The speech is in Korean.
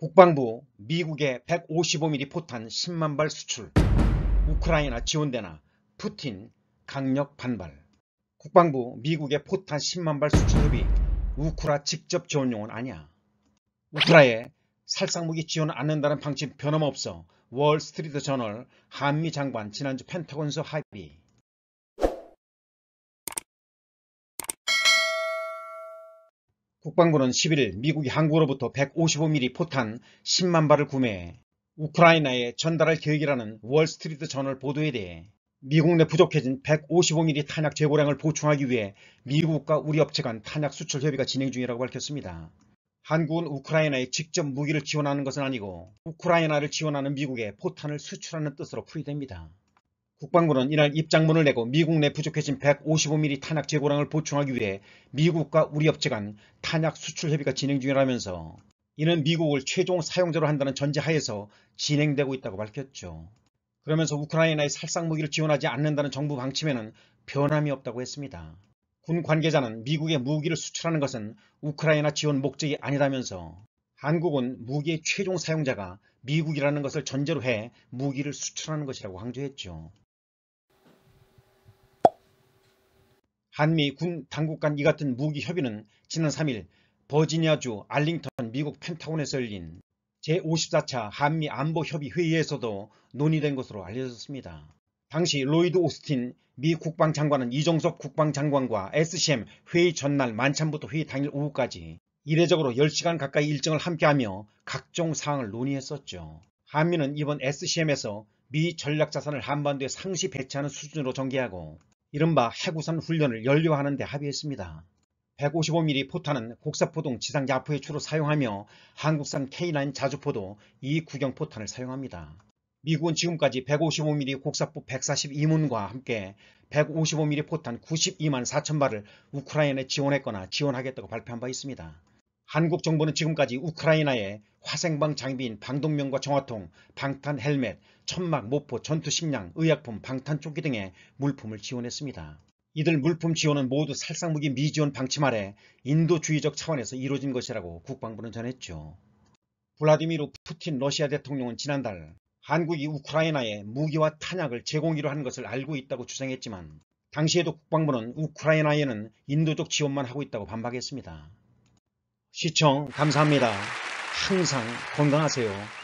국방부 미국의 155mm 포탄 10만 발 수출 우크라이나 지원대나 푸틴 강력 반발 국방부 미국의 포탄 10만 발수출협의 우크라 직접 지원용은 아니야 우크라에 살상무기 지원 않는다는 방침 변함없어 월스트리트 저널 한미 장관 지난주 펜타곤서 합의 국방부는 11일 미국이 한국으로부터 155mm 포탄 10만 발을 구매해 우크라이나에 전달할 계획이라는 월스트리트 저널 보도에 대해 미국 내 부족해진 155mm 탄약 재고량을 보충하기 위해 미국과 우리 업체 간 탄약 수출 협의가 진행 중이라고 밝혔습니다. 한국은 우크라이나에 직접 무기를 지원하는 것은 아니고 우크라이나를 지원하는 미국에 포탄을 수출하는 뜻으로 풀이됩니다. 국방부는 이날 입장문을 내고 미국 내 부족해진 155mm 탄약 재고량을 보충하기 위해 미국과 우리 업체 간 탄약 수출 협의가 진행 중이라면서 이는 미국을 최종 사용자로 한다는 전제하에서 진행되고 있다고 밝혔죠. 그러면서 우크라이나의 살상 무기를 지원하지 않는다는 정부 방침에는 변함이 없다고 했습니다. 군 관계자는 미국의 무기를 수출하는 것은 우크라이나 지원 목적이 아니라면서 한국은 무기의 최종 사용자가 미국이라는 것을 전제로 해 무기를 수출하는 것이라고 강조했죠. 한미 군 당국 간 이 같은 무기 협의는 지난 3일 버지니아주 알링턴 미국 펜타곤에서 열린 제54차 한미 안보 협의 회의에서도 논의된 것으로 알려졌습니다. 당시 로이드 오스틴 미 국방장관은 이종섭 국방장관과 SCM 회의 전날 만찬부터 회의 당일 오후까지 이례적으로 10시간 가까이 일정을 함께하며 각종 사항을 논의했었죠. 한미는 이번 SCM에서 미 전략자산을 한반도에 상시 배치하는 수준으로 전개하고 이른바 해구선 훈련을 연료하는 데 합의했습니다. 155mm 포탄은 곡사포동 지상 야포에 주로 사용하며 한국산 K9 자주포도 이 구경포탄을 사용합니다. 미국은 지금까지 155mm 곡사포 142문과 함께 155mm 포탄 9 2 4 0 0 0 발을 우크라이나에 지원했거나 지원하겠다고 발표한 바 있습니다. 한국 정부는 지금까지 우크라이나에 화생방 장비인 방독면과 정화통, 방탄 헬멧, 천막, 모포, 전투식량, 의약품, 방탄조끼 등의 물품을 지원했습니다. 이들 물품 지원은 모두 살상무기 미지원 방침 아래 인도주의적 차원에서 이루어진 것이라고 국방부는 전했죠. 블라디미르 푸틴 러시아 대통령은 지난달 한국이 우크라이나에 무기와 탄약을 제공기로 한 것을 알고 있다고 주장했지만 당시에도 국방부는 우크라이나에는 인도적 지원만 하고 있다고 반박했습니다. 시청 감사합니다. 항상 건강하세요.